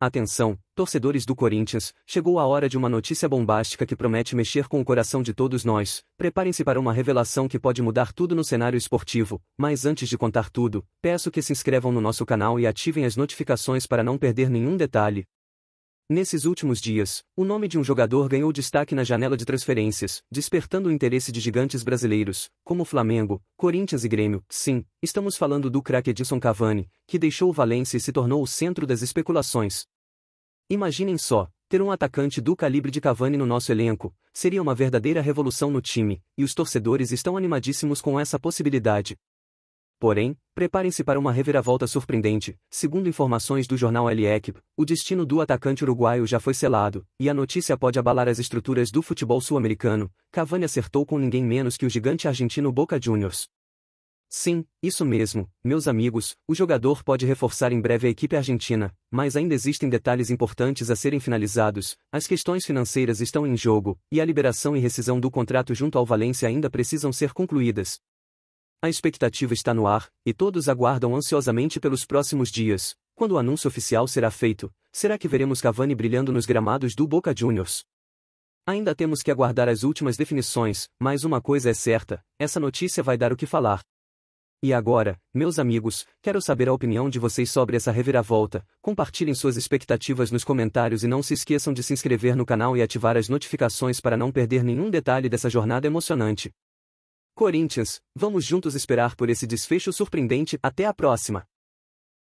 Atenção, torcedores do Corinthians, chegou a hora de uma notícia bombástica que promete mexer com o coração de todos nós. Preparem-se para uma revelação que pode mudar tudo no cenário esportivo, mas antes de contar tudo, peço que se inscrevam no nosso canal e ativem as notificações para não perder nenhum detalhe. Nesses últimos dias, o nome de um jogador ganhou destaque na janela de transferências, despertando o interesse de gigantes brasileiros, como Flamengo, Corinthians e Grêmio. Sim, estamos falando do craque Edson Cavani, que deixou o Valência e se tornou o centro das especulações. Imaginem só, ter um atacante do calibre de Cavani no nosso elenco seria uma verdadeira revolução no time, e os torcedores estão animadíssimos com essa possibilidade. Porém, preparem-se para uma reviravolta surpreendente. Segundo informações do jornal El Equipe, o destino do atacante uruguaio já foi selado, e a notícia pode abalar as estruturas do futebol sul-americano. Cavani acertou com ninguém menos que o gigante argentino Boca Juniors. Sim, isso mesmo, meus amigos, o jogador pode reforçar em breve a equipe argentina, mas ainda existem detalhes importantes a serem finalizados, as questões financeiras estão em jogo, e a liberação e rescisão do contrato junto ao Valência ainda precisam ser concluídas. A expectativa está no ar, e todos aguardam ansiosamente pelos próximos dias. Quando o anúncio oficial será feito, será que veremos Cavani brilhando nos gramados do Boca Juniors? Ainda temos que aguardar as últimas definições, mas uma coisa é certa: essa notícia vai dar o que falar. E agora, meus amigos, quero saber a opinião de vocês sobre essa reviravolta. Compartilhem suas expectativas nos comentários e não se esqueçam de se inscrever no canal e ativar as notificações para não perder nenhum detalhe dessa jornada emocionante. Corinthians, vamos juntos esperar por esse desfecho surpreendente. Até a próxima!